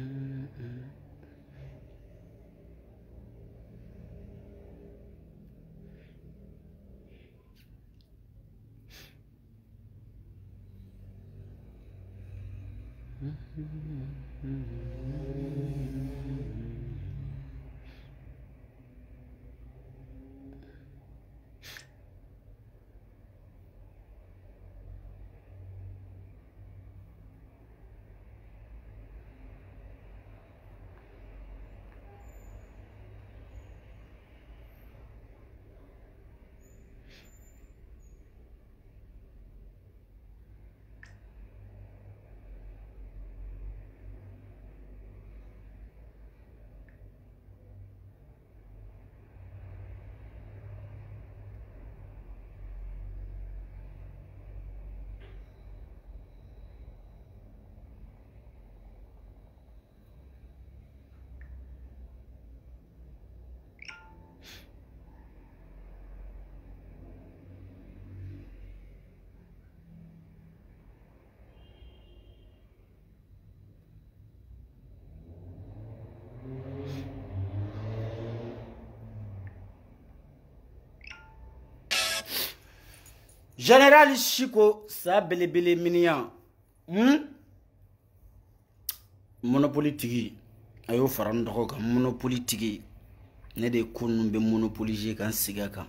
mm, Hmm. Mm-hmm. mm-hmm. generali siko sa belebele miniyan hmm? monopoli tigi a y'o fara n dɔgɔ kan monopoli tigi ne de ko nunu bɛ monopolize ka n sigi a kan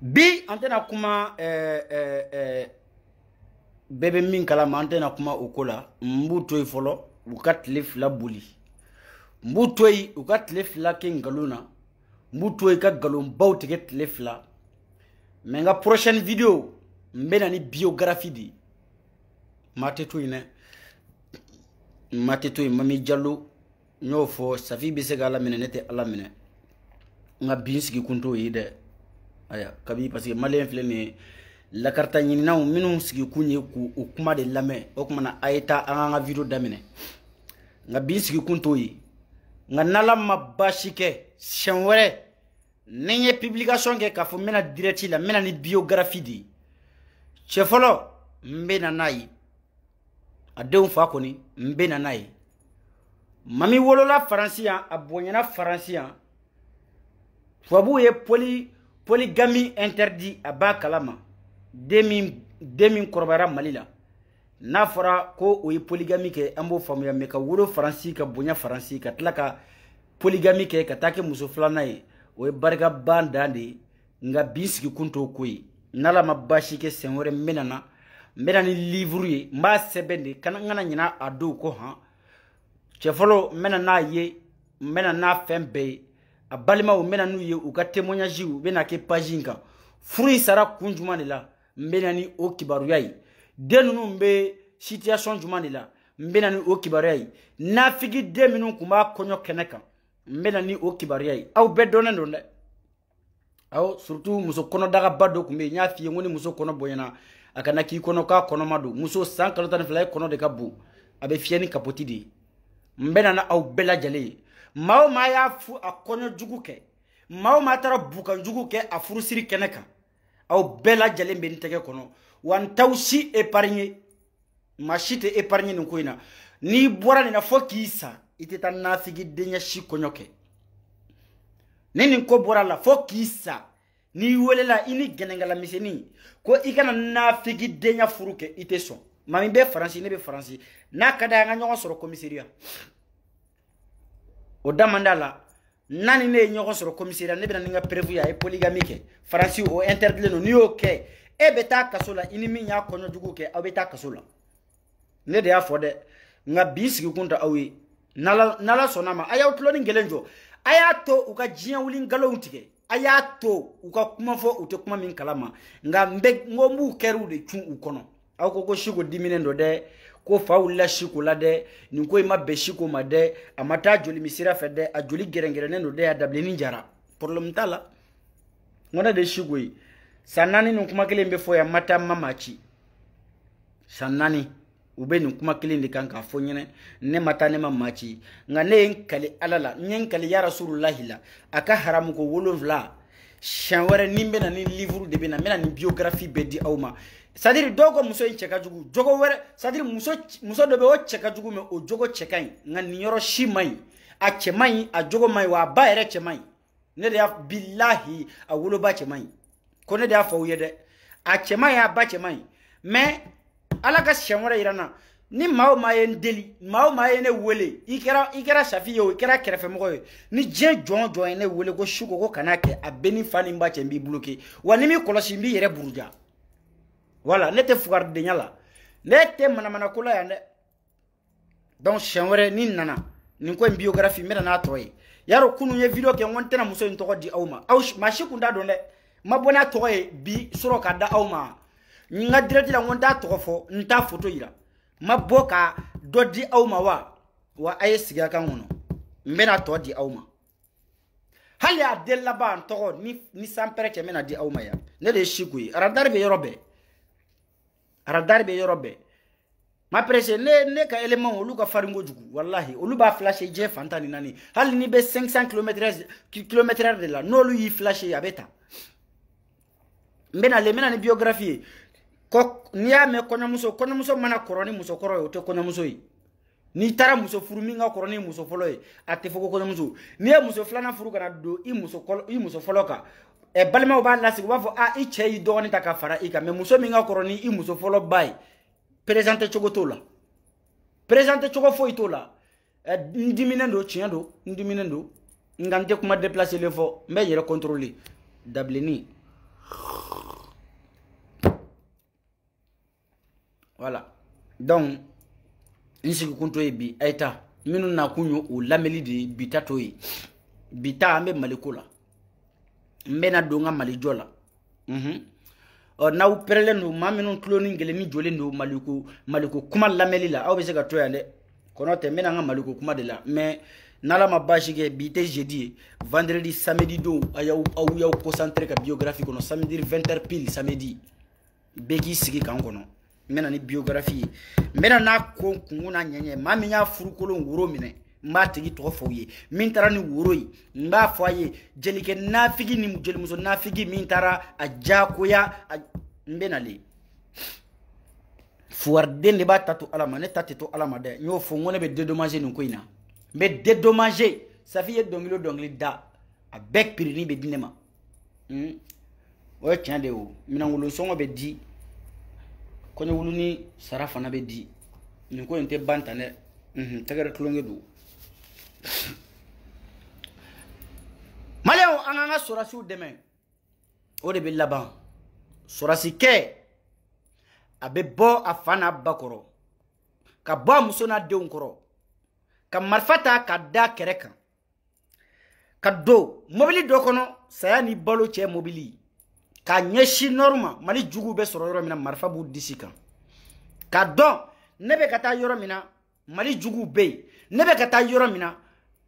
bi an tɛna kuma eh, eh, eh, bɛɛ bɛ min kala ma an tɛna kuma o ko la n b'u to yen fɔlɔ u ka tile fila boli n b'u to yen u ka tile fila kɛ nkalon na n b'u to yen ka nkalonbaw tigɛ tile fila mais n ka prochaine video n bɛ na ni biographie de ye maa tɛ to yen dɛ maa tɛ to yen mami jalo n y'o fɔ safi bɛ se ka ala minɛ ne tɛ ala minɛ n ka bin sigi kun t'o ye dɛ ayiwa kabi parce que maliyɛn filɛ nin ye lakarita ɲininaw minnu sigi kun ye k'u kuma de lamɛn o kumana a ye taa an k'an ka video daminɛ nka bin sigi kun t'o ye nka n'ala ma baasi kɛ siɲɛ wɛrɛ ni n ye publication kɛ k'a fɔ n bɛna direct la n bɛna ni biographie de ye cɛ fɔlɔ n bɛ na n'a ye a denw fa kɔni n bɛ na n'a ye mami wolola faransi yan a bonyana faransi yan tubabuw ye poli poligami interdit a b'a kalama den min den min kɔrɔbayara mali la n'a fɔra ko o ye poligami kɛ an b'o faamuya mɛ ka wolo faransi ka bonya faransi ka tila ka poligami kɛ ka taa kɛ muso filanan ye o ye barika ban dan de ye nka bi n sigi kun t'o ko ye n'ala ma baasi kɛ sen wɛrɛ n bɛ na na n bɛ na ni livuru ye n b'a sɛbɛn de kana n kana ɲina a dɔw kɔ han cɛ fɔlɔ n bɛ na n'a ye n bɛ na n'a fɛn bɛɛ ye a balimaw n bɛ na n'u ye u ka témoignage u bɛ na kɛ paji in kan furu in sara kun jumɛn de la n bɛ na ni o kibaruya ye den ninnu n bɛ situation jumɛn de la n bɛ na ni o kibaruya ye nafigi den minnu tun b'a kɔɲɔ kɛnɛ kan n bɛ na ni o kibaruya ye aw bɛɛ dɔnnen don dɛ awɔ surutu muso kɔnɔdagaba dɔ tun bɛ yen n y'a f'i ye n ko ni muso kɔnɔ bonyana a kana k'i kɔnɔ k'a kɔnɔma don muso san kalo tan ni fila ye kɔnɔ de ka bon a bɛ fiyɛ ni kapoti de ye n bɛ na na aw bɛɛ lajɛlen ye maa o maa y'a fu a kɔɲɔjugu kɛ maa o maa taara bukanjugu kɛ a furusiri kɛnɛ kan aw bɛɛ lajɛlen bɛ n tɛgɛ kɔnɔ wa n t'aw si épargne maa si tɛ épargne nin ko in na n'i bɔra nin na fo k'i sa i tɛ taa nafigi denkɛ si kɔɲɔ kɛ ni nin ko bɔra la fo k'i sa n'i welela i ni gɛnɛgalamisɛnnin ko i kana nafigi denkɛ furu kɛ i tɛ sɔn mami bɛ faransi ne bɛ faransi n'a ka da an ka ɲɔgɔn sɔrɔ komiseriya o da man da la n'a ni ne ye ɲɔgɔn sɔrɔ komiseriya ne bɛna ni n ka perefu ye a ye poligami kɛ faransi o interdelen don n'i y'o kɛ e bɛ taa kaso la i ni min y'a kɔɲɔjugu kɛ aw bɛ taa kaso la ne de y'a fɔ dɛ nka bi n sigikun tɛ aw ye n'ala sɔnna ma a y'aw tuloni gɛlɛn jɔ a y'a to u ka diɲɛ wuli nkalonw tigɛ a y'a to u ka kuma fɔ u tɛ kuma min kala ma nka n bɛ n ko n b'u kɛriw de cun u kɔnɔ aw ko ko siko diminen dɔ dɛ ko fa wulila siko la dɛ nin ko in ma bɛn siko ma dɛ a ma taa joli min sira fɛ dɛ a joli gɛrɛngɛrɛnnen don dɛ a dabilenni jara porobilɛmu t'a la n ko ne de ye siko ye san naani nin kuma kelen bɛ fɔ yan n ma taa n ma maa ci san naani u bɛ nin kuma kelen de kan k'a fɔ ɲɛnɛ ne ma taa ne ma maa ci nka ne ye n kali ala la n ye n kali yarasurulahi la a ka haramuko wolonfila siɲɛ wɛrɛ ni n bɛna ni livre de bɛ na n bɛna nin biographe bɛɛ di aw ma c'est à dire dɔw ko muso in cɛ ka jugu jogo wɛrɛ c'est à dire muso muso dɔ bɛ o cɛ ka jugu mɛ o jogo cɛ ka ɲi nka nin yɔrɔ si man ɲi a cɛ man ɲi a jogo man ɲi wa a ba yɛrɛ cɛ man ɲi ne de y'a bilahi a woloba cɛ man ɲi ko ne de y'a fɔ aw ye dɛ a cɛ man ɲi a ba cɛ man ɲi mais ala ka siɲɛ wɛrɛ yira n na ni maa o maa ye n deli maa o maa ye ne wele i kɛra i kɛra safi ye o i kɛra kɛrɛfɛmɔgɔ ye ni diɲɛ jɔn o jɔn ye ne wele ko su ko ko kana kɛ a bɛɛ ni fa ni n ba cɛ n b'i bloqué wa ni m'i kɔlɔsi n b'i yɛrɛ buruja wala ne tɛ fugaridenya la ne tɛ manamanako la yan dɛ donc siɲɛ wɛrɛ ni nana nin ko in biographe n bɛna n'a tɔ ye yarɔ kunun ye video kɛ n ko n tɛna muso in tɔgɔ di aw ma aw maa si kun t'a dɔn dɛ n ma bɔ n'a tɔgɔ ye bi sɔrɔ ka da aw ma nga ka dirɛti la n ko n tɔgɔ fɔ n foto yira n ma bɔ ka dɔ di aw ma wa wa a ye sigi a kan kɔnɔ n bɛna tɔ di aw ma hali a den laban tɔgɔ ni ni sanpɛrɛ cɛ n bɛna di aw ma yan ne de ye siku ye aradari bɛ yɔrɔ bɛɛ aradari bɛ yɔrɔ bɛɛ ma presse ne ne ka élément olu ka farin kojugu wallahi olu b'a flashe diɲɛ fan tan ni naani hali ni bɛ 500 km km de la n'olu y'i flashe a bɛ ta n bɛna le n bɛna ni biographie ye ko n'i y'a mɛn kɔɲɔmuso kɔɲɔmuso mana kɔrɔ ni musokɔrɔ ye o tɛ kɔɲɔmuso ye n'i taara muso furu min ka kɔrɔ ni muso fɔlɔ ye a tɛ fɔ ko kɔɲɔmuso n'i ye muso filanan furu kana don i muso kɔlɔ i muso fɔlɔ kan ɛ balimaw b'a lasigi u b'a fɔ a i cɛ y'i dɔgɔnin ta ka fara i kan mɛ muso min ka kɔrɔ ni i muso fɔlɔ ba ye perezante cogo t'o la perezante cogo foyi t'o la ɛ n diminen don tiɲɛ don n diminen don nka n tɛ kuma déplacelen fɔ n bɛ n yɛrɛ contrôler dabilenni. voilà donc n sigikun to ye bi a ye ta minnu nakun ye o lamɛnli de ye bita to ye bita an bɛ mali ko la n bɛna don n ka mali jɔ la ɔ n'aw pɛrɛlen don maa minnu tulo ni gɛlɛn ni jɔlen don maliko maliko kuma lamɛnli la aw bɛ se ka to yan dɛ kɔnɔ tɛ n bɛna n ka maliko kuma de la mais n'ala ma baasi kɛ bi tɛ jeudi ye vendredi samedi don a ah, y'aw aw ah, y'aw concentré ka biographie kɔnɔ samedi 20h pile samedi bɛɛ k'i sigi kan kɔnɔ n bɛna ni biographi ye n bɛna n'a ko kungo n'a ɲɛɲɛ maa min y'a furukolon woro minɛ n b'a tigi tɔgɔ fɔ u ye min taara ni woro ye n b'a fɔ a ye jelikɛ nafigi ni jelimuso nafigi min taara a diyagoya n bɛ na le fuwariden de b'a ta to ala ma ne ta tɛ to ala ma dɛ n y'o fɔ n ko ne bɛ dédommager nin ko in na n bɛ dédommager safi ye dɔnkili o dɔnkili da a bɛɛ pirinin bɛ di ne ma hmm? o ye tiɲɛ de ye o minɛnkolonsɔngɔ bɛ di kɔɲɔwuluni sara fana bɛ di nin ko in tɛ ban tan dɛ tɛgɛrɛ tulonkɛ don maliyɛnw an k'an ka sɔrasiw dɛmɛ o de bɛ laban sɔrasikɛ a bɛ bɔ a fa n'a ba kɔrɔ ka bɔ a muso n'a denw kɔrɔ ka marifa ta ka da kɛrɛ kan ka don mobili dɔ kɔnɔ saya ni balo cɛ mobili ka ɲɛsi nɔri ma mali juguw bɛ sɔrɔ yɔrɔ min na marifa b'u disi kan ka dɔn ne bɛ ka taa yɔrɔ min na mali juguw bɛ yen ne bɛ ka taa yɔrɔ min na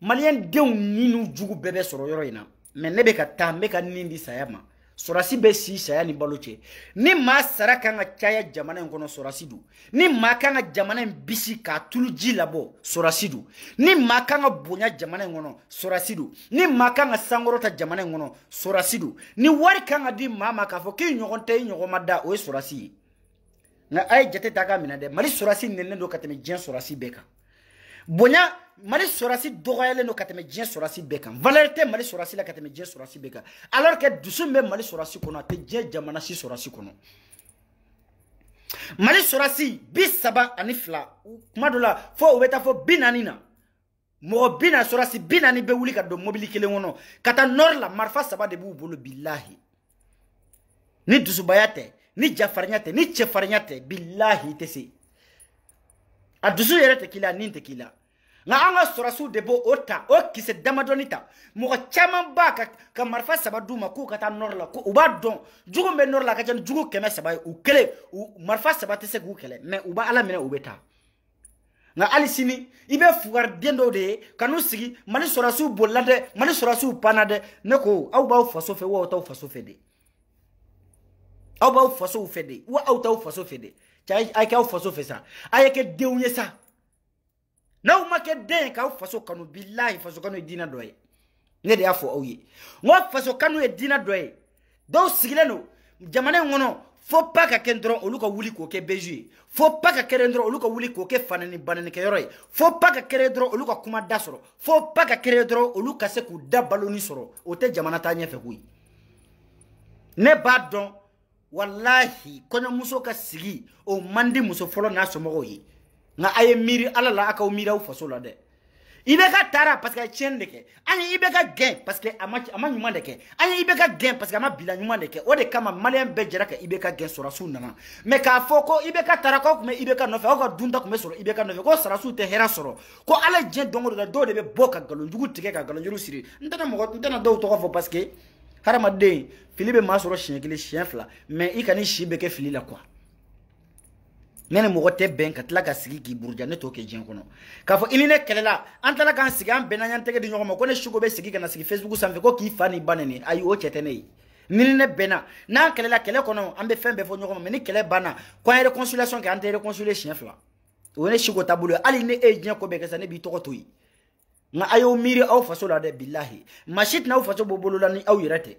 maliyɛn denw ni n'u jugu bɛɛ bɛ sɔrɔ yɔrɔ in na mɛ ne bɛ ka taa n bɛ ka nin di saya ma sɔrɔsi bɛ si saya ni balo cɛ ni maa sara kan ka caya jamana in kɔnɔ sɔrɔsi don ni maa kan ka jamana in bisi k'a tulu ji labɔ sɔrɔsi don ni maa kan ka bonya jamana in kɔnɔ sɔrɔsi don ni maa kan ka sankɔrɔta jamana in kɔnɔ sɔrɔsi don ni wari kan ka di maa ma k'a fɔ k'i ɲɔgɔn tɛ i ɲɔgɔn ma da o ye sɔrɔsi ye nka a ye jate ta k'a minɛ dɛ mali sɔrɔsi nɛnnen don ka tɛmɛ diɲɛ sɔrɔsi bɛɛ kan bonya mali sɔrɔsi dɔgɔyalen don ka tɛmɛ diɲɛ sɔrɔsi bɛɛ kan valeur tɛ mali sɔrɔsi la ka tɛmɛ diɲɛ sɔrɔsi bɛɛ kan alors que dusu min bɛ mali sɔrɔsi kɔnɔ a tɛ diɲɛ jamana si sɔrɔsi kɔnɔ mali sɔrɔsi bi saba ani fila kuma dɔ la fo u bɛ taa fɔ bi naani na mɔgɔ bi na sɔrɔsi bi naani bɛ wuli ka don mobili kelen kɔnɔ ka taa nord la marifa saba de b'u bolo bilahi ni dusubaya tɛ ni jafarinya tɛ ni cɛfarinya tɛ bilahi i tɛ se a dusu yɛrɛ tɛ k'i la a nin tɛ k'i la nka an ka sɔrɔsiw de b'o o ta o kisɛ damadɔni ta mɔgɔ caman b'a ka ka marifa saba d'u ma k'u ka taa nɔrɔ la ko u b'a dɔn jugu min bɛ nɔrɔ la a ka ca ni jugu kɛmɛ saba ye u kelen u marifa saba tɛ se k'u kɛlɛ mɛ u b'a ala minɛ u bɛ taa nka hali sini i bɛ fugariden dɔw de ye ka n'u sigi mali sɔrɔsiw bolila dɛ mali sɔrɔsiw panna dɛ ne ko aw b'aw faso fɛ wa aw t'aw faso fɛ de aw b'aw fasow fɛ de wa aw t'aw faso fɛ de cɛ a ye kɛ aw faso fɛ sa a ye kɛ denw ye sa n'aw ma kɛ den ye k'aw faso kanu bilahi faso kanu ye diinɛ dɔ ye ne de y'a fɔ aw ye n ko faso kanu e ye diinɛ dɔ ye dɔw sigilen don jamana in kɔnɔ fo pa ka kɛ dɔrɔn olu ka wuli k'o kɛ bezu ye fo pa ka kɛrɛ dɔrɔn olu ka wuli k'o kɛ fanani bananikɛyɔrɔ ye fo pa ka kɛrɛ dɔrɔn olu ka kuma da sɔrɔ fo pa ka kɛrɛ dɔrɔn olu ka se k'u da baloni sɔrɔ o tɛ jamana ta ɲɛfɛ koyi ne b'a dɔn walahi kɔɲɔmuso ka sigi o man di muso fɔlɔ n'a somɔgɔw ye nka a ye miiri ala la a k'aw miiri aw faso la dɛ i bɛ ka taara parce que a ye tiɲɛni de kɛ an ye i bɛ ka gɛn parce que a ma a ma ɲuman de kɛ an ye i bɛ ka gɛn parce que a ma bila ɲuman de kɛ o de kama maliyɛn bɛɛ jɛra ka i bɛ ka gɛn sɔrɔsiw nana mɛ k'a fɔ ko i bɛ ka taara k'aw tun bɛ i bɛ ka nɔfɛ aw ka dunta tun bɛ sɔrɔ i bɛ ka nɔfɛ ko sɔrɔsiw tɛ hɛrɛ sɔrɔ ko ala diɲɛ don o don la dɔw de bɛ bɔ ka nkalonjugu tigɛ ka nkalonjugu siri n tɛna mɔgɔ n tɛna dɔw tɔgɔ fɔ parce que hadamaden fili bɛ maa sɔrɔ siɲɛ kelen siɲɛ fila mɛ i ka ni si bɛ kɛ fili la quoi ne ni mɔgɔ tɛ bɛn ka tila ka sigi k'i buruja ne t'o kɛ diɲɛ kɔnɔ k'a fɔ i ni ne kɛlɛla an tilala k'an sigi an bɛnna ɲan tɛgɛ di ɲɔgɔn ma ko ne suko bɛ sigi kana sigi facebook sanfɛ ko k'i fa n'i ba nɛni ayi o cɛ tɛ ne ye ni ni ne bɛnna n'an kɛlɛla kɛlɛ kɔnɔ an bɛ fɛn bɛɛ fɔ ɲɔgɔn ma mɛ ni kɛlɛ banna ko an réconciliation kɛ an tɛ réconcilier siɲɛ fila o ye ne siko taabolo ye hali ni e ye diɲɛ ko bɛɛ kɛ sa ne b'i tɔgɔ to yen nka a y'o miiri aw faso la dɛ bilahi maa si tɛna aw faso bɔ bolola ni aw yɛrɛ tɛ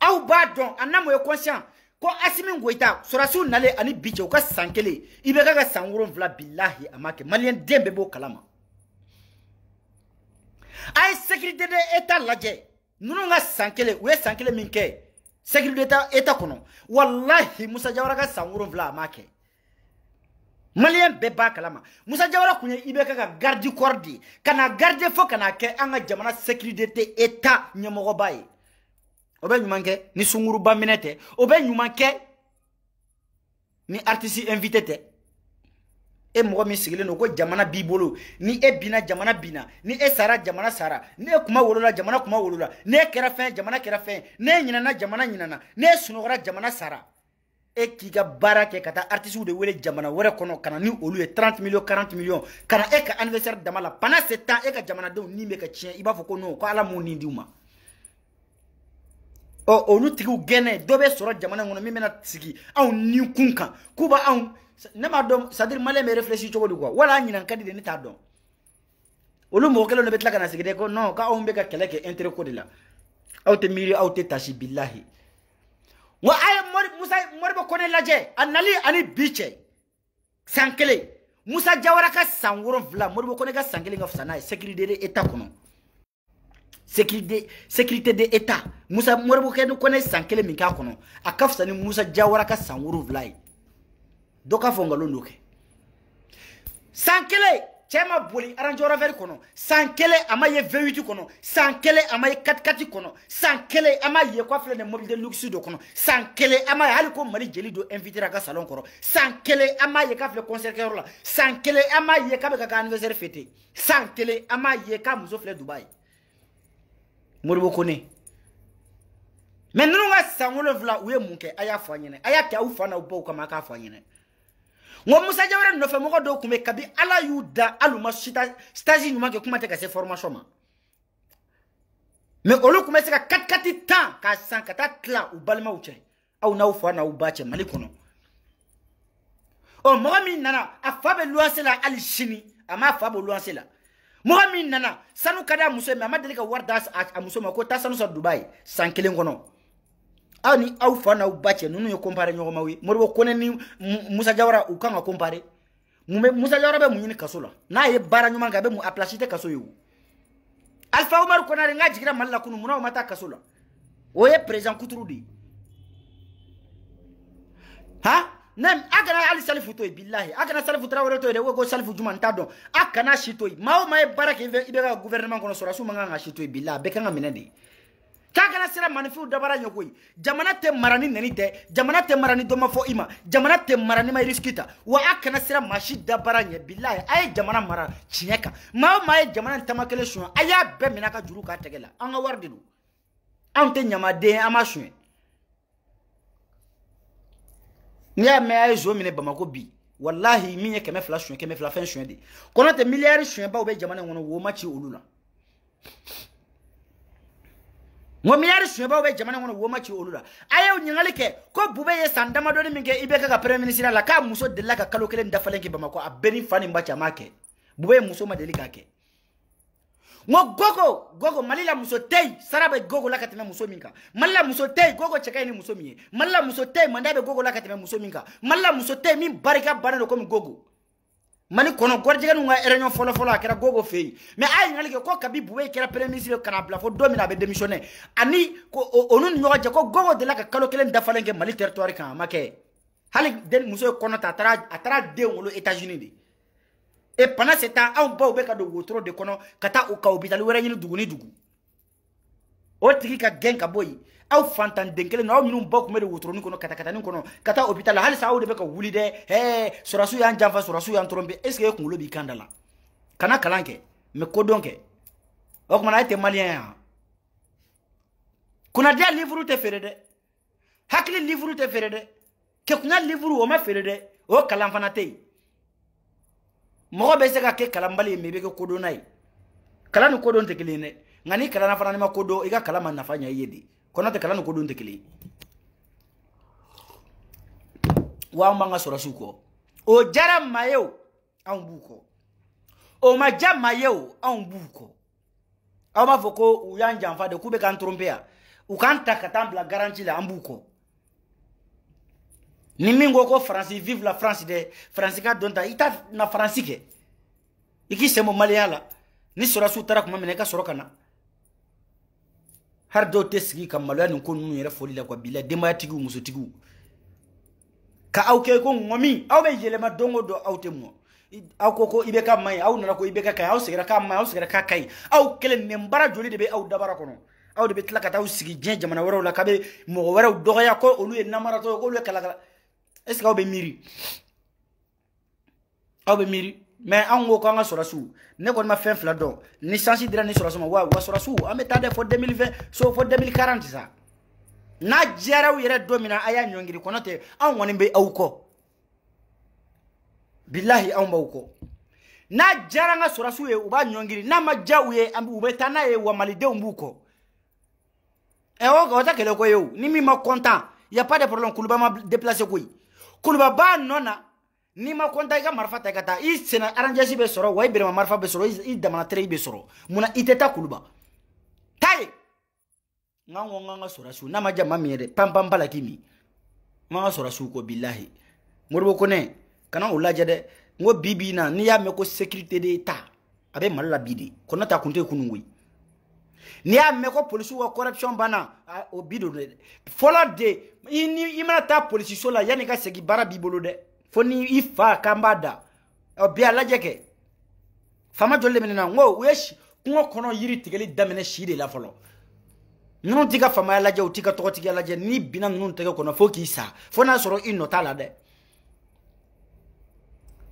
aw b'a dɔn a n'a mun ye conscient ko asimi goyita sɔrasiw nalen ani bi cɛ u ka san kelen i bɛ ka ka san wolonfila bilahi a ma kɛ maliyɛn den bɛɛ b'o kalama a ye sécurité de état lajɛ ninnu ka san kelen u ye san kelen min kɛ sécurité état kɔnɔ walahi musa jawara ka san wolonfila a ma kɛ maliyɛn bɛɛ b'a kalama musa jawara kun ye i bɛ ka ka garde corps de ye ka na garde fo ka na kɛ an ka jamana sécurité état ɲɛmɔgɔba ye o bɛ ɲuman kɛ ni sunkuruba minɛ tɛ o bɛ ɲuman kɛ ni artiste invité tɛ e mɔgɔ min sigilen don ko jamana b'i bolo ni e binna jamana binna ni e sara jamana sara ni e kuma wolola jamana kuma wolola ni e kɛra fɛn jamana kɛra fɛn ni e ɲinana jamana ɲinana ni e sunɔgɔra jamana sara e k'i ka baara kɛ ka taa artisiw de wele jamana wɛrɛ kɔnɔ ka na ni olu ye 30 miliyɔn 40 miliyɔn ka na e ka anniversaire dama la pendant ce temps e ka jamanadenw ni bɛ ka tiɲɛ i b'a fɔ ko non ko ala m'u ni di u ma olu tigiw gɛnɛ dɔ bɛ sɔrɔ jamana in kɔnɔ min bɛna sigi anw ni kun kan k'u ba anw ne m'a dɔn sadiri maliyɛn bɛ refilɛsi cogo di kuwa wala a ɲinan ka di de ne t'a dɔn olu mɔgɔ kelen de bɛ tila ka na sigi dɛ ko non k'anw bɛ ka kɛlɛ kɛ intérêt ko de la aw tɛ miiri aw tɛ tasi bilahi wa a ye mori musa moribo kone lajɛ a nali ani bi cɛ san kelen musa jawara ka san wolonwula moribo kone ka san kelen ka fisa n'a ye sécurité de état kɔnɔ sécurité sécurité de état musa moribukɛ ni kɔnɛ san kelen min k'a kɔnɔ a ka fisa ni musa jawara ka san wolonwula ye dɔ k'a fɔ nkalon dɔ kɛ san kelen cɛ ma boli arange rafɛri kɔnɔ san kelen a ma ye v8 kɔnɔ san kelen a ma ye katikati kɔnɔ san kelen a ma ye k'a filɛ nin mobili de luxe dɔ kɔnɔ san kelen a ma ye hali ko mali jeli dɔ invité a ka salon kɔrɔ san kelen a ma ye k'a filɛ concert kɛyɔrɔ la san kelen a ma ye k'a bɛ ka ka anniversaire fêter san kelen a ma ye k'a muso filɛ dubayi moribo ko ne mɛ ninnu ka san wolonfila u ye mun kɛ a y'a fɔ a ɲɛna a y'a kɛ aw fa n'aw baw kama a k'a fɔ a ɲɛna n musa jawara nɔfɛ mɔgɔ dɔw tun bɛ kabi ala y'u da hali u ma sitazi ɲuman kɛ kuma tɛ ka se ma mɛ olu tun bɛ se ka katikati tan k'a san ka taa tila u balimaw cɛ aw n'aw fa n'aw ba cɛ mali kɔnɔ ɔ mɔgɔ min nana a fa bɛ luwanse la hali sini a m'a fa bɔ luwanse la mɔgɔ min nana sanu ka di a muso ye mɛ a ma deli ka wari da a muso ma ko taa sanu san dubayi san kelen kɔnɔ aw ni aw fa n'aw ba cɛ ninnu ye kɔnpare ɲɔgɔnmaw ye moribo kone ni musa jawara u kan ka kɔnpare mun bɛ musa jawara bɛ mun ɲini kaso la n'a ye baara ɲuman kɛ a bɛ mun a pilasi tɛ kaso ye o alifa umaru kɔnare n ka jiginna mali la kunu munna o ma taa kaso la o ye perezan kuturu de ye han nem a kana hali salifu to yen bilahi a kana salifu tarawele to yen dɛ ko salifu juman t'a dɔn a kana si to yen maa o maa ye baara kɛ i bɛ ka gouvernement kɔnɔ sɔrɔsiw man kan ka si to yen bilahi a bɛɛ kan ka minɛ de ye k'a kana sera manifinw dabara ɲɛ koyi jamana tɛ mara ni nɛni tɛ jamana tɛ mara ni dɔ ma fɔ i ma jamana tɛ mara ni ma risiki ta wa a kana sera maa si dabara ɲɛ bilahi a ye jamana mara tiɲɛ kan maa o maa ye jamana in tama kelen suɲɛ a y'a bɛɛ minɛ a ka juru k'a tɛgɛ la an ka wari de don anw tɛ ɲamaden an ma suɲɛ n'i y'a mɛn a ye zo minɛ bamakɔ bi walahi min ye kɛmɛ fila suɲɛ kɛmɛ fila fɛn suɲɛ de kɔnɔ tɛ miliyari suɲɛbaw bɛ jamana in kɔnɔ wo ma ci olu la n ko miliyari suɲɛbaw bɛ jamana in kɔnɔ wo ma ci olu la a y'o ɲininkali kɛ ko bube ye san damadɔni min kɛ i bɛ kɛ ka pɛrɛn minisiriya la k'a muso delila ka kalo kelen dafalen kɛ bamakɔ a bɛɛ ni fa ni ba cɛ a m'a kɛ bube ye muso ma deli k'a kɛ ngo gogo gogo malila muso tei sara bɛ gogo la katema muso minka malila muso tei gogo chekai ni muso min malila muso tei manda be gogo la katema muso minka malila muso tei mi barika bana do komi gogo mali kɔnɔ gwarijɛgɛniw nunga erenyo fɔlɔfɔlɔ a kɛra gogo fei me mɛ a ye ko kabi bube kera premier ministre kana bila fɔ don min na ani ko ni ɲɔgɔn jako gogo de la ka kalo kelen da falenge mali territoire ka make ma den muso kono ta tara taara de wolo etats unis e pana se ta anw baw bɛ ka don wotoro de kɔnɔ ka taa u ka hôpital dugu ni dugu o tigi ka gɛn ka bɔ yen aw fantanden kelen na aw minnu baw tun bɛ don wotoronin kɔnɔ katakatanin kɔnɔ ka taa hôpital la halisa aw de bɛ wuli dɛ ɛɛ sɔrɔsiw y'an janfa sɔrɔsiw y'an tɔrɔmpe est ce que e b'i kan kana kalan me mɛ kodɔn kɛ o kumana e tɛ maliyɛn yan kunnadiya livre tɛ feere dɛ hakili livre tɛ feere dɛ kɛkunya livre o ma feere dɛ o kalan fana mɔgɔ bɛ se ka kɛ kalanbali ye mɛ i bɛ kɛ kodɔnna ye kalan ni kodɔn tɛ kelen ye dɛ nka n'i kalanna fana n'i ma kodɔn i ka kalan ma nafa ɲɛ i ye de kɔnɔ tɛ kalan ni kodɔn tɛ kelen ye wa an b'an ka sɔrɔsiw kɔ o diyara maa ye o anw b'u kɔ o ma diya maa ye o anw b'u kɔ aw b'a fɔ ko u y'an janfa de k'u bɛ k'an tromper yan u k'an ta ka t'an bila garanti la an b'u kɔ ni min ko ko faransi vive la france dɛ faransi ka dɔn ta i ta na faransi kɛ i k'i sɛmɔ maliyaya la ni sɔrasiw taara kuma min i ka sɔrɔ ka na hali dɔw tɛ sigi ka maloya nin ko ninnu yɛrɛ foli la kuwa bila denbayatigiw musotigiw ka aw kɛ ko ŋɔmi aw bɛ yɛlɛma don o don aw tɛ mɔ aw ko ko i bɛ ka ma ɲi aw nana ko i bɛ ka ka ɲi aw seginna k'a ma ɲi aw seginna k'a ka ɲi aw kelen nɛn baara joli de bɛ aw dabara kɔnɔ aw de bɛ tila ka taa aw sigi diɲɛ jamana wɛrɛw la k'a bɛ mɔgɔ wɛrɛw dɔgɔya ko olu ye namaratɔ ye k'olu ye kalakala est ce que aw bɛ miiri aw bɛ miiri mɛ anw ko k'an ka sɔrɔsiw ne kɔni ma fɛn fila dɔn ni sansi dira ni sɔrɔsi ma wa wa sɔrɔsiw an bɛ taa dɛ fɔ 2020 so fɔ 2040 sa n'a diyara aw yɛrɛ don min na a y'a ɲɔngiri kɔnɔ tɛ anw kɔni bɛ aw kɔ bilahi anw b'aw kɔ n'a diyara an ka sɔrɔsiw ye u b'a ɲɔngiri n'a ma diya u ye u bɛ taa n'a ye eh, wa malidenw b'u kɔ ɛ eh, o tɛ kɛlɛ ko ye eh, o ni min ma kɔntan y a pas de problème kuluba ma déplacé koyi kuluba b'a nɔ na n'i ma kɔntan i ka marifa ta i ka taa i senna aranjɛsi bɛ sɔrɔ wa i bɛrɛma marifa bɛ sɔrɔ i damana teregi bɛ sɔrɔ munna i tɛ taa kuluba taa ye n ka ko n ka n ka sɔrɔsiw n'a ma diya maa min ye dɛ panpanpa la k'i min n ka n ka sɔrɔsiw kɔ bilahi moribo kɔnɛ kana o lajɛ dɛ n ko bi bi in na n'i y'a mɛn ko sécurité de ta a bɛ mali la bi de kɔnɔ ta kun tɛ kunun koyi n'i y'a mɛn ko polisiw ka corruption banna o bi don dɛ fɔlɔ de i ni i mana taa polisiso la yanni i ka segin baara b'i bolo dɛ fo ni i fa k'an b'a da ɔ bi a lajɛ kɛ faama joli de bɛ ne na n ko u ye kungo kɔnɔ yiri tigɛli daminɛ si de la fɔlɔ ninnu t'i ka faamaya lajɛ u t'i ka tɔgɔtigiya lajɛ n'i binna ninnu tɛgɛ kɔnɔ fo k'i sa fo n'a sɔrɔ i nɔ t'a la dɛ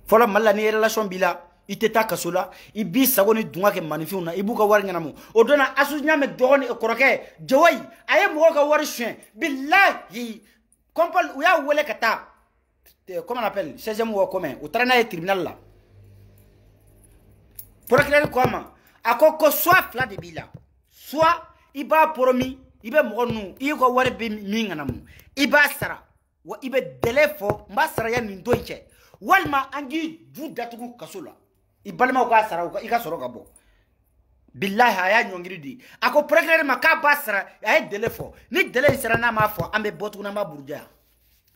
fɔlɔ mali la ni relation b'i la i tɛ taa kaso la i b'i sago ni dunga kɛ manifinw na i b'u ka wari ɲɛnamu o don na asu y'a mɛn dɔgɔ ni kɔrɔkɛ jawayi a ye mɔgɔw ka wari suɲɛ bilahi kɔnpal u y'a wele ka taa comment on appelle seizième wa commun u taara n'a ye tribunal la procureur ko a ma a ko ko soit fila de b'i la soit i b'a promis i bɛ mɔgɔ ninnu i ka wari bɛ min ŋanamu i b'a sara wa i bɛ délai fɔ n b'a sara ya nin don in cɛ walima an k'i ju datugu kaso la i balimaw k'a sara i ka sɔrɔ ka bɔ bilahi a y'a ɲɔngiri di a ko procureur ma k'a b'a sara a ye délai fɔ ni délai in sera n'a m'a fɔ an bɛ bɔ tuguni an b'a burujɛ yan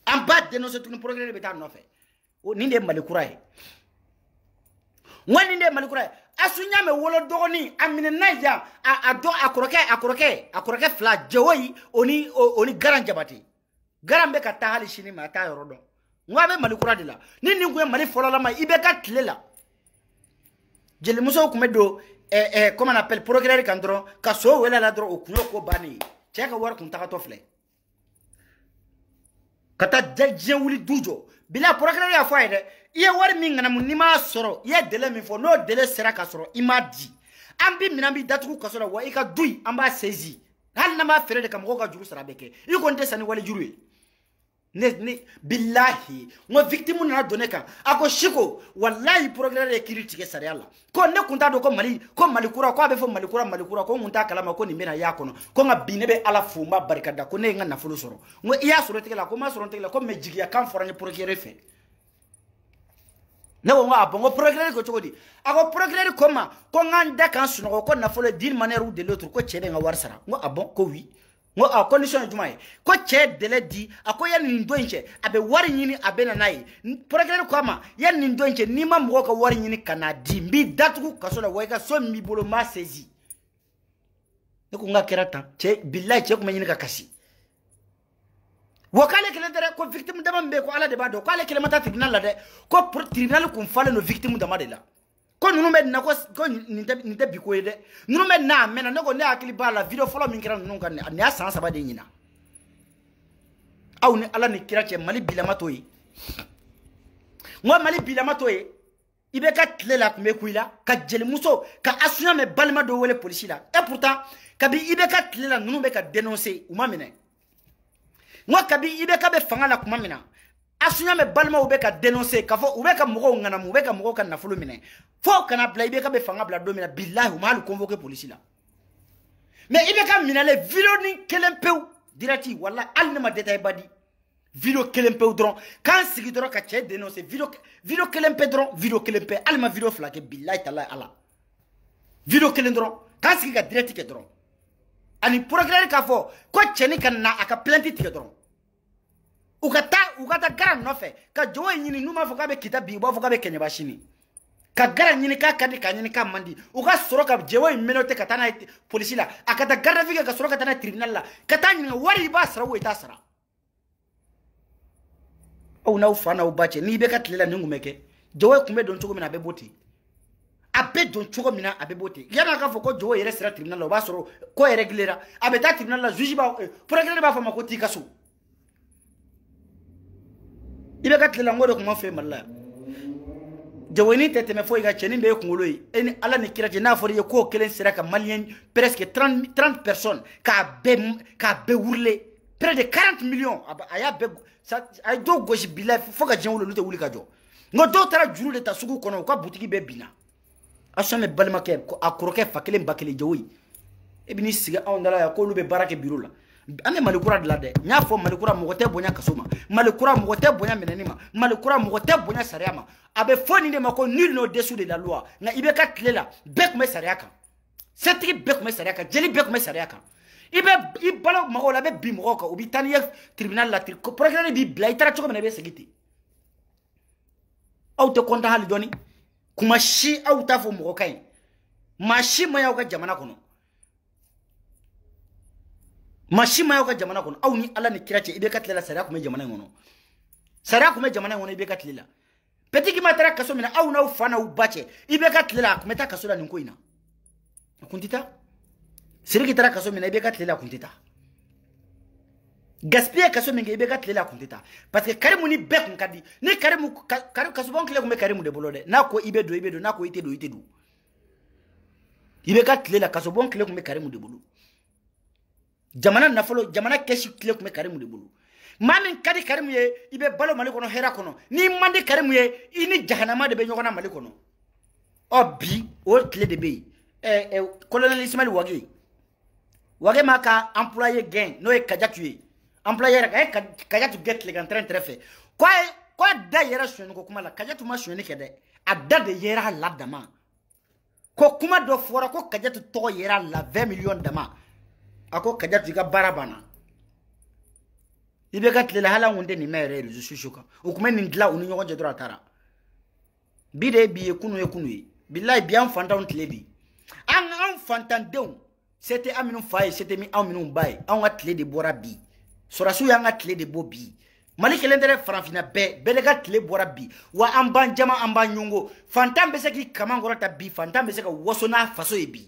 an b'a dénoncer tuguni procureur bɛ taa nɔfɛ o nin de ye mali kura ye n ko nin de ye mali kura ye asunya wolo dɔgɔnin a minɛ n'a ye yan a a dɔn a kɔrɔkɛ a kɔrɔkɛ a kɔrɔkɛ fila jɛwoyi o ni o ni garan jabate garan bɛ ka taa hali sini ma a t'a yɔrɔ dɔn n ko a bɛ mali kura de la ni nin tun ye mali fɔlɔlama ye i bɛ ka tile la. jelimusow kun bɛ don ɛɛ ɛɛ comment on appelle procureur kan dɔrɔn ka so wele la dɔrɔn o kun y'o ko bannen ye cɛ ka wari kun tagatɔ filɛ ka taa diɲɛ wuli du jɔ bila procureur y'a fɔ a ye dɛ i ye wari min ŋanamu n'i m'a sɔrɔ i ye délai min fɔ n'o délai sera ka sɔrɔ i m'a di an bi minɛ an b'i datugu kaso la wa i ka du in an b'a saisi hali n'an b'a feere de ka mɔgɔw ka juru sara bɛ kɛ i kɔni tɛ sanni walijuru ye ne ne billahi ngo victime nana don ne kan a ko siko kiri tigɛ sariya la ko ne kun t'a ko mali ko malikura ko a bɛ fɔ malikura malikura ko n kalama ko nin bɛna y'a kɔnɔ ko nka bi ala fo n ko ne ye n ka nafolo sɔrɔ n ko i la ko n m'a la ko mɛ jigiya kan fɔra n ye ne ko n ko a ko procureur ko cogo ko ma ko n ka n da ko nafolo ye d'une manière ou de l'autre ko cɛ bɛ n ka wari ko a oui n a condition ye jumɛn ye ko cɛ ye dɛlɛ di a ko yanni nin don in cɛ a bɛ wari ɲini a bɛ na n'a ye procureur ko a ma yanni nin don in cɛ n'i ma mɔgɔw ka wari ɲini ka n'a di n b'i datugu kaso la wa i ka so min b'i bolo n b'a saisi ne ko n ka kɛra tan cɛ bilayi cɛ tun bɛ ɲini ka kasi wa k'ale kelen tɛ dɛ ko victime dama min bɛ yen ko ala de b'a dɔn k'ale kelen ma taa tribunal la dɛ ko tribunal kun falen don victime dama de la. ko ninnu bɛ na ko nin tɛ bi ko ye dɛ ninnu bɛ na a mɛnna ne ko ne hakili b'a la video fɔlɔ min kɛra ninnu kan nin y'a san saba de ɲina aw ni ala ni kira cɛ mali bilama t'o ye n ko mali bilama t'o ye i bɛ ka tile la tun bɛ ku i la ka jelimuso ka asuya mɛ balima dɔ wele polisi la et pourtant kabi i bɛ ka tile la ninnu bɛ ka dénoncer u ma minɛ n ko kabi i bɛ ka bɛ fanga la tuma min na asuɲamɛ balimaw bɛ ka denonse k'a fɔ u bɛ ka mɔgɔw ŋanamu u bɛ ka mɔgɔw ka nafolo minɛ fo kana bila i bɛ ka bɛ fanga bila don min na bilahi u ma hali convoqué polisi la mɛ i bɛ ka minɛlɛ video ni kelen pewu dirati wala hali ne ma détail ba di video kelen pewu dɔrɔn k'an sigi dɔrɔn ka cɛ denonse video video kelen pe dɔrɔn video kelen pe hali ma video fila kɛ bilahi talahi ala video kelen dɔrɔn k'an sigi ka dirati kɛ dɔrɔn ani procureur k'a fɔ ko cɛni ka na a ka plainte tigɛ dɔrɔn u ka taa u ka taa gara nɔfɛ ka jogo ɲini n'u m'a fɔ k'a bɛ kita bi u b'a fɔ k'a bɛ kɛɲɛba sini ka gara ɲini k'a ka di k'a ɲini k'a man di u ka sɔrɔ ka jogo in minɛ o tɛ ka taa n'a ye polisi la a ka taa gardafi kɛ ka sɔrɔ ka taa n'a ye tribunal la ka taa ɲininka wari i b'a sara o i t'a sara aw n'aw fa n'aw ba cɛ n'i bɛ ka tile la nin kun bɛ kɛ jogo kun bɛ don cogo min na a bɛ bɔ ten a bɛ don cogo min na a bɛ bɔ ten yan'a k'a fɔ ko jogo yɛrɛ sera tribunal la o b'a sɔrɔ ko yɛrɛ gilera a bɛ taa tribunal la juge b'a eh, procureur b'a fɔ a ma ko t'i ka so i bɛ ka tilelanko de kuma fɛ mali la jawani tɛ tɛmɛ foyi e ka cɛnin bɛ ye kunkolo ye e ni e. e ala ni kira cɛ n'a fɔra i ye k'o kelen sera ka maliyɛn presque trente trente personnes k'a bɛɛ k'a bɛɛ wurile près de quarante millions a y'a bɛɛ a ye dɔw gosi bi la fo ka diɲɛ wuli olu tɛ wuli ka jɔ nka dɔw taara juru de ta sugu kɔnɔ u ka butigi bɛɛ binna asɔmɛ balimakɛ a kɔrɔkɛ fa kelen ba kelen jawo ye e bɛ n'i sigi anw dala yan k'olu bɛ baara kɛ biro la an ye malikura dilan dɛ n y'a fɔ malikura mɔgɔ tɛ bonya kaso ma malikura mɔgɔ tɛ bonya minɛni ma malikura mɔgɔ tɛ bonya sariya ma a bɛ fɔ nin de ma ko nul n'o dessous de la loi nka i bɛ ka tile la bɛɛ tun bɛ sariya kan setigi bɛɛ tun bɛ sariya kan jeli bɛɛ tun bɛ sariya kan i bɛ i balo mɔgɔw la i bɛ bin mɔgɔw kan u bɛ taa n'i ye tribunal la procureur b'i bila i taara cogo min na i bɛ segin ten aw tɛ kɔntan hali dɔɔni kuma si aw t'a fɔ mɔgɔ ka ɲi maa si ma y'aw ka jamana kɔnɔ masi ma y'aw ka jamana kɔnɔ aw ni ala ni kira cɛ i bɛ ka tile la sariya tun bɛ jamana in kɔnɔ sariya tun bɛ jamana in kɔnɔ i bɛ ka tile la petigi ma taara kaso min na aw n'aw fa n'aw ba cɛ i bɛ ka tile la a tun bɛ taa kaso la nin ko in na a kun tɛ taa siriki taara kaso min na i bɛ ka tile la a kun tɛ taa gaspillé kaso min kɛ i bɛ ka tile la a kun tɛ taa parce que karimu ni bɛɛ kun ka di ni karimu kasobon kile tun bɛ karimu de bolo dɛ n'a ko i bɛ don i bɛ don n'a ko i tɛ don i tɛ don i bɛ ka tile la kasobon kile tun bɛ karimu de bolo jamana nafolo jamana kɛsi tile tun bɛ karimu de bolo maa min ka di karimu ye i bɛ balo mali kɔnɔ hɛra kɔnɔ n'i man di karimu ye i ni jahanama de bɛ ɲɔgɔn na mali kɔnɔ ɔ bi o tile de bɛ yen ɛɛ e, ɛ kolonɛli ismaili wage wage m'a ka employé gɛn n'o ye kajatu ye employé yɛrɛ a ye kajatu eh, gɛn tilegan tɛrɛn tɛrɛfɛ k'a ye k'a e, da yɛrɛ sonyɛniko kuma la kajatu ma sonyɛni kɛ dɛ a da de yɛrɛ a la dama ko kuma dɔ fɔra ko kajatu tɔgɔ yɛrɛ a la vingt millions dama a ko kajatu i ka baara banna i bɛ ka tilela hali an kun tɛ nin mɛn yɛrɛ rezo sosiyo kan o kun bɛ nin dilan u ni ɲɔgɔn cɛ dɔrɔn a taara bi de ye bi ye kunu ye kunu ye bilayi bi an fantanw tile de an an fantandenw se tɛ an minnu fa ye se tɛ min an minnu ba ye anw ka tile de bɔra bi sɔrɔsiw y'an ka tile de bɔ bi mali kelen tɛ dɛ farafinna bɛɛ bɛɛ de ka tile bɔra bi wa an b'an jama an b'an ɲɔngo fantan bɛ se k'i kaman kɔrɔta bi fantan bɛ se ka waso n'a faso ye bi.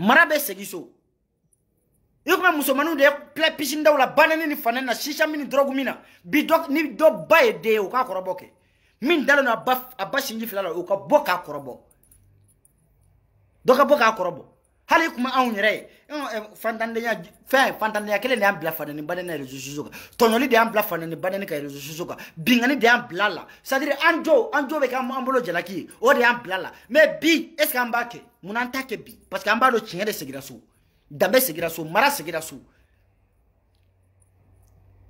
mara bɛ segin so i kun bɛ musomaninw de pilɛ pisini daw la banani ni fanani na sisa min ni dɔrɔgu min na bi dɔ ni dɔ ba ye den ye o k'a kɔrɔbɔ kɛ min dalen don a ba a ba sinji fila la o ka bɔ k'a kɔrɔbɔ dɔ ka bɔ k'a kɔrɔbɔ hali kuma anw yɛrɛ ye eh, fantandenya fɛn fantandenya kelen de y'an bila fandani badani ka réseaux sociaux kan tɔɲɔli de y'an bila fandani badani ka réseaux sociaux kan bingani de y'an bila la c'est à dire an jo an jo bɛ kɛ an bolo jalaki ye o de y'an bila la mais bi est ce que an b'a kɛ munna an t'a kɛ bi parce que an b'a dɔn tiɲɛ de segira so danbe segira so mara segira so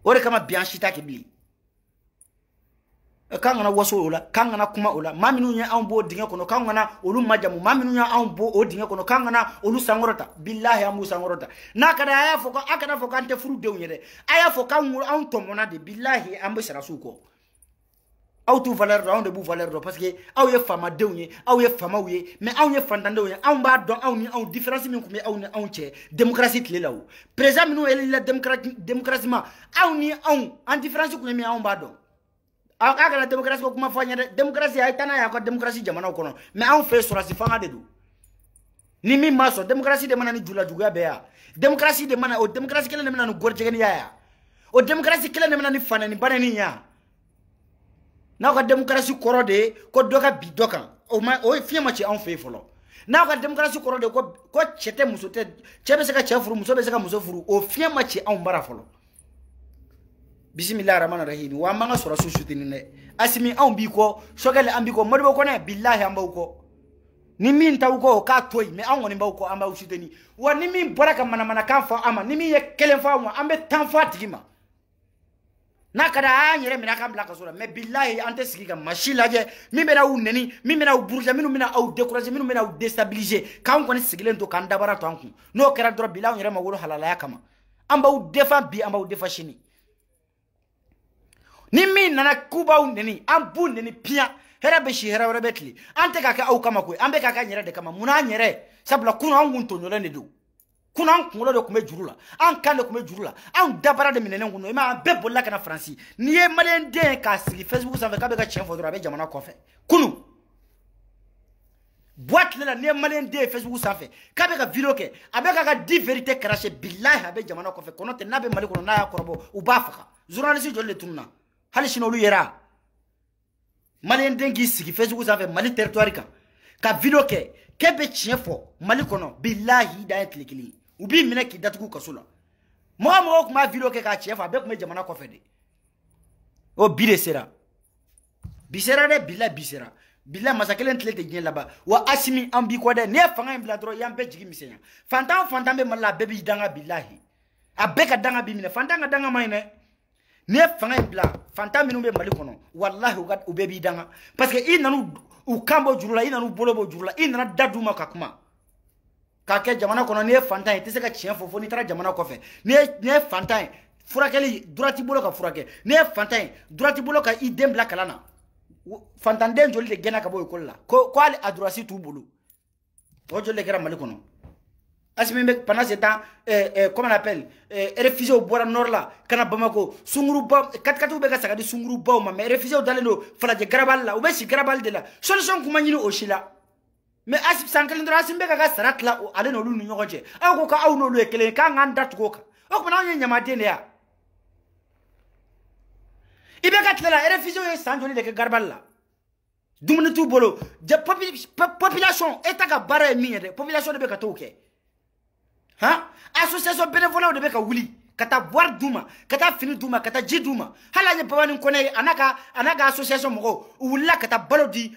o de kama bi an si t'a kɛ bilen kan kana waso o la kan kana kuma o la maa minnu ye anw b'o dingɛ kɔnɔ kan kana olu majamu maa minnu ye anw b'o o dingɛ kɔnɔ kan kana olu sankɔrɔta bilahi an b'u sankɔrɔta n'a ka d'a ye a y'a fɔ ko a kana fɔ k'an tɛ furudenw ye dɛ a y'a fɔ k'anw anw tɔmɔna de bilahi an bɛ sara su kɔ aw t'u valeur dɔn anw de b'u valeur dɔn parce que aw ye faamadenw ye aw ye faamaw ye mais anw ye fantandenw ye anw b'a dɔn anw ni anw différence min tun bɛ aw ni anw cɛ démocratie tile la o président minnu élu la démocratiquement anw ni anw an différence tun ye min anw b'a dɔn aw k'a kana demokrasi ko kuma fanya demokrasi ay tana ya, ya ko demokrasi jamana ko demokrasi me aw fe sura si fanga de Nimi ni mi maso demokrasi de mana ni juga be ya demokrasi de mana o demokrasi kelen de mana no gorje gɔrijɛgɛniya ya o demokrasi kelen de ni fana ni fanɛni ni ya na ko demokrasi korode de ko doka bi doka o ma o fiɲɛ ma ci aw fe folo na ko demokrasi korode de ko ko chete musote muso se ka chefuru furu muso se ka muso furu o fiɲɛ ma ci aw bara folo bisimilahi rahmani rahimi wa manga ka sɔrɔsiw sutini dɛ asimi anw b'i kɔ sɔkɛli an b'i kɔ modibo kɔnɛ bilahi an b'aw kɔ ni min t'aw kɔ o k'a to yen mɛ an kɔni b'aw kɔ an b'aw sutini wa ni min bɔra ka manamanakan fɔ an ma ni min ye kelen fɔ an ma an bɛ tan fɔ a tigi ma n'a ka da an yɛrɛ minɛ k'an bila kaso la mɛ bilahi an tɛ sigi ka masi lajɛ min bɛna aw nɛni min bɛna aw buruja minnu bɛna aw décourager minnu bɛna aw déstabiliser k'an kɔni sigilen to k'an dabara to an kun n'o kɛra dɔrɔn bilahi anw yɛrɛ ma wolo halalaya kama an b'aw defa bi an b'aw defa sini ni min nana kubaw neni an b'u neni piya hɛrɛ bɛ si hɛrɛ wɛrɛ bɛ tile an tɛ k'a kɛ aw kama koyi an bɛ k'a kɛ yɛrɛ de kama munna an yɛrɛ sabula kunu an kun tɔɲɔlen de don kunu an kunkolo de tun bɛ juru la an kan de tun bɛ juru la anw dabara de minɛnen kun don i m'a ye an bɛɛ bolila ka faransi n'i ye maliyɛn den k'a sigi facebook sanfɛ k'a be ka tiɲɛ fɔ dɔrɔn a bɛ jamana kɔfɛ kunu boîte la ni malien de facebook sanfɛ k'a be ka video kɛ a bɛ k'a ka di vérité cracher bilahi a bɛ jamana kɔfɛ kɔnɔ tɛ n'a bɛ mali kɔnɔ n'a y'a kɔrɔbɔ u b'a faga journaliste joli le tununa hali sini olu yera maliyɛn den k'i sigi facebook sanfɛ mali territoire kan ka video kɛ k'e bɛ tiɲɛ fɔ mali kɔnɔ bilahi dan ye tile kelen ye u b'i minɛ k'i datugu kaso la mɔgɔ mɔgɔ tun b'a video kɛ k'a tiɲɛ fɔ a bɛɛ tun bɛ jamana kɔfɛ de o bi de sera bi sera dɛ bila bi sera bila masa kelen tile tɛ diɲɛ laban wa asimi an b'i kɔ dɛ n'i ye fanga in bila dɔrɔn y'an bɛɛ jigi misɛnya fantan fantan bɛ mali la a bɛɛ b'i danga bilahi a bɛɛ ka danga b'i minɛ fantan ka danga man ɲi dɛ n'i ye fanga in bila fantan minnu bɛ mali kɔnɔ walahi u bɛɛ b'i danga parce que i nan'u u kan bɔ juru la i nan'u bolo bɔ juru la i nana da d'u ma ka kuma k'a kɛ jamana kɔnɔ n'i ye fantan ye i tɛ se ka tiɲɛ fɔ fo n'i taara jamana kɔfɛ n'i ye n'i ye fantan ye furakɛli droit t'i bolo ka furakɛ n'i ye fantan ye droit t'i bolo ka i den bila kalan na fantanden joli de gɛnna ka bɔ ekɔli la ko ko hali a droit t'u bolo o joli de kɛra mali kɔnɔ asimi bɛ pendant ce temps eh, eh, comment on appelle eh, refuséw bɔra nord la ka na bamako sunguruba katikatiw bɛ ka saga di sungurubaw ma mais refuséw dalen do falajɛ garabali la u bɛ si garabali de la solution kuma ɲini o si la mais asi san kelen dɔrɔn asimi bɛ ka ka sara tila ale n'olu ni ɲɔgɔn cɛ aw ko k'aw n'olu ye kelen ye k'an k'an da tugu o kan o tuma anw ye ɲamaden de ya i bɛ ka tila la refuséw ye san joli de kɛ garabali la dumuni t'u bolo population état ka baara ye min ye dɛ population de bɛ ka t'o kɛ han association bénévolat de bɛ ka wuli ka taa wari fini d'u ma ka taa ji d'u ma hali an ye babani association mɔgɔw u wulila ka taa balo di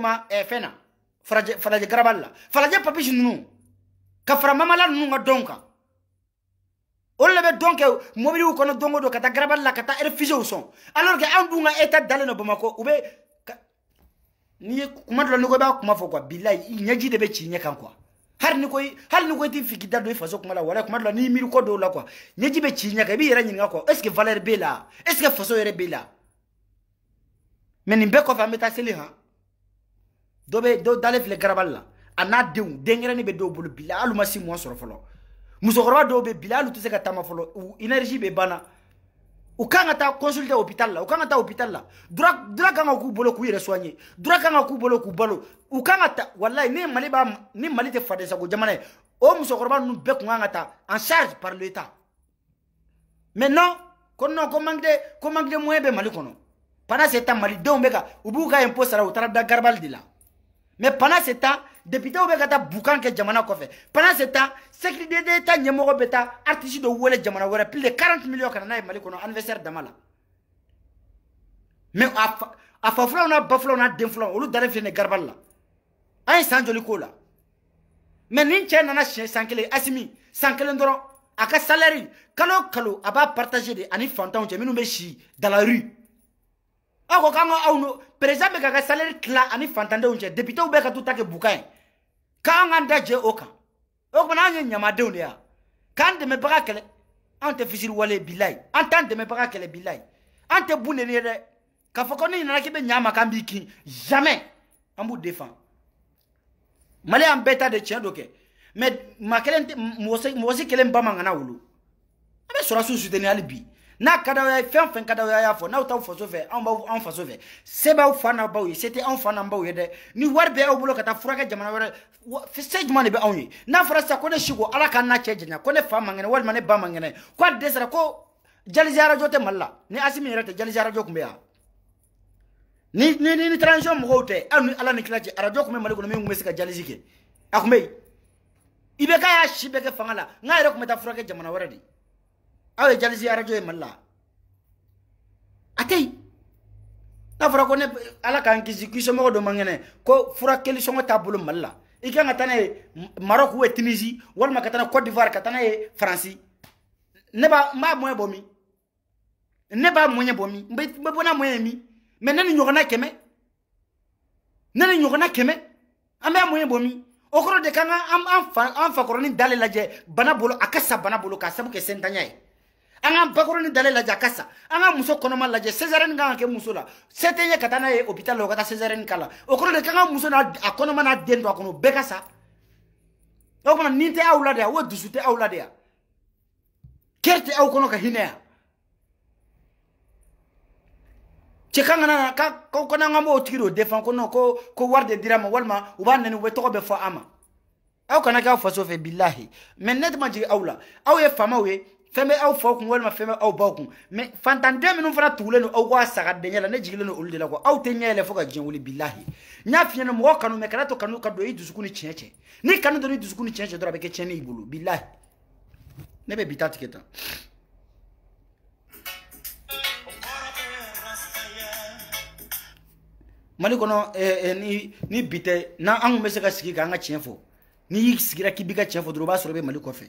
ma ɛɛ eh, fɛn na farajɛ farajɛ garabali la farajɛ mamala ninnu ka dɔnw kan olu le bɛ dɔn kɛ mobiliw kɔnɔ don la ka taa refugéw sɔn alors que anw dun état dalen don bamakɔ u bɛ n'i ye kuma dɔ la n'i ko i b'a kuma fɔ kuwa bilayi de bɛ ci i ɲɛ kan kuwa hali ni ko hali ni ko i t'i fili k'i da don i e faso kuma la wala kuma dɔ la n'i miiri ko dɔw la kuwa ɲɛji bɛ ci i ɲɛ kan i b'i yɛrɛ ɲininka kuwa est ce que valeur b'e la est ce que faso yɛrɛ b'e la mɛ nin bɛɛ kɔfɛ an bɛ taa seli han dɔ bɛ dɔ dalen filɛ garabali la a n'a denw denkɛrɛnin bɛ dɔw bolo bila hali u ma si mɔ sɔrɔ fɔlɔ musokɔrɔba dɔw bɛ bila hali u tɛ se ka taama fɔlɔ u énergie bɛ banna u kan ka taa consulte hôpital la u kan ka taa hôpital la dura dura kan ka k'u bolo k'u yɛrɛ soigner dura kan ka k'u bolo k'u balo u kan ka ta walayi ni mali b'a ni mali tɛ fadensago jamana ye o musokɔrɔba ninnu bɛɛ tun kan ka ta en charge par l'état maintenant ko non ko manque de ko manque de moyen bɛ mali kɔnɔ pendant ce temps malidenw bɛ ka u b'u ka impôt sara u taara da garabali de la mais pendant ce temps depitew bɛ ka taa bukan kɛ jamana kɔfɛ pendant ce temps sécurité d'état ɲɛmɔgɔ bɛ taa artiste dɔ wele jamana wɛrɛ plus de 40 millions ka na n'a ye mali kɔnɔ anniversaire dama la mais a fa a fa filaw n'a ba filaw n'a den filaw olu dalen filɛ nin garabali la an ye san joli k'o la mais nin cɛ nana siɲɛ san kelen asimi san kelen dɔrɔn a ka salaire kalo kalo a b'a partager de ani fantanw cɛ minnu bɛ si dans la rue aw ko k'an ka aw n'o président bɛ k'a ka salaire tila ani fantandenw cɛ députés bɛ ka t'u ta kɛ bukan ye k'an k'an da jɛ o kan o kuma n'an ye ɲamadenw de ye k'an dɛmɛbaga kɛlɛ anw tɛ fitiriwale bilayi an t'an dɛmɛbaga kɛlɛ bilayi an tɛ bun neni ye dɛ k'a fɔ ko ni nana k'i bɛ ɲa ma k'an b'i kin jamais an b'u défend maliyɛn bɛɛ ta de tiɲɛ dɔ kɛ mais maa kelen tɛ mɔgɔ si kelen ba man kana wolo an bɛ sɔrɔsiw soutenir hali bi n'a kada ya ye fɛn fɛn ka d'aw ye a y'a fɔ n'aw t'aw faso fɛ anw b'aw anw faso fɛ se b'aw fa n'aw baw ye se tɛ anw fa n'an baw ye dɛ ni wari bɛ aw bolo ka taa furakɛ jamana wɛrɛ se jumɛn de bɛ anw ye n'a fɔra sisan ko ne si ko ala ka n'a cɛ janya ko ne fa man kɛnɛ walima ne ba man kɛnɛ ko a dɛsɛra ko jalizi arajo tɛ mali la ni asimi yɛrɛ tɛ jalizi arajo tun bɛ yan ni ni ni, ni transition mɔgɔw tɛ aw ni ala ni kila cɛ arajo tun bɛ mali kɔnɔ min tun bɛ se ka jalizi kɛ a tun bɛ yen i bɛ k'a y'a si bɛɛ kɛ fanga la n k'a yɛrɛ tun bɛ taa furakɛ jamana wɛrɛ de aw ye jalisi arajo ye mali la a tɛ yen n'a fɔra ko e ne ala k'an kisi k'i somɔgɔ dɔ man kɛnɛ ko furakɛli sɔngɔ t'a bolo mali la i kan ka taa n'a ye marɔku ou e tinizi walima ka taa n'a ye cote d'ivoire ka taa n'a ye faransi ne b'a n b'a mɔɲɛ bɔ min ne b'a mɔɲɛ bɔ min n bɛ bɔ n'a mɔɲɛ ye min mɛ ne ni ɲɔgɔnna kɛmɛ ne ni ɲɔgɔnna kɛmɛ an b'a mɔɲɛ bɔ min o kɔrɔ de kan ka an fa an fakɔrɔnin dalen lajɛ bana bolo a ka sa bana bolo k'a sabu kɛ sentanya ye an ka bakɔrɔni dalen lajɛ a ka sa an ka muso kɔnɔma lajɛ sezarɛni kan ka kɛ muso la se tɛ ye ka taa n'a ye hôpital la o ka taa sezarɛni k'a la o kɔrɔ de kan ka muso n'a kɔnɔma n'a den to a kɔnɔ o bɛɛ ka sa o kumana ni tɛ aw la de yan o dusu tɛ aw la de yan kɛri tɛ aw kɔnɔ ka hinɛ yan cɛ kan kana ka ko ko n'an ka b'o tigi de o defan ko non ko ko wari de dira ma walima u b'a nɛni u bɛ tɔgɔ bɛɛ fɔ a ma aw kana kɛ aw faso fɛ bilahi mɛ ne tɛ ma jigin aw la aw ye faamaw ye fɛn bɛ aw faw kun walima fɛn bɛ aw baw kun mɛ fantanden minnu fana tugulen don aw ka saga dɛɲɛ la ne jigilen don olu de la kɔ aw tɛ ɲɛ yɛlɛ fo ka diɲɛ wuli bilahi n y'a f'i ɲɛna mɔgɔ kanu mɛ kana to kanu ka don i dusukun ni tiɲɛ cɛ ni kanu don i dusukun ni tiɲɛ cɛ dɔrɔn a bɛ kɛ tiɲɛni y'i bolo bilahi ne bɛ bi ta tigɛ tan. mali kɔnɔ eh, eh, ni ni bi tɛ n'an kun bɛ se ka sigi k'an ka tiɲɛ fɔ n'i sigira k'i b'i ka tiɲɛ fɔ dɔrɔn o b'a sɔrɔ i bɛ mali kɔfɛ.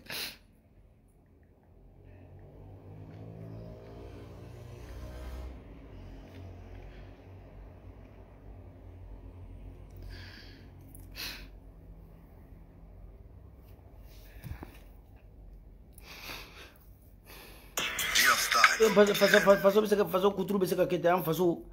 fazer o cultura, você que tem, fazer o.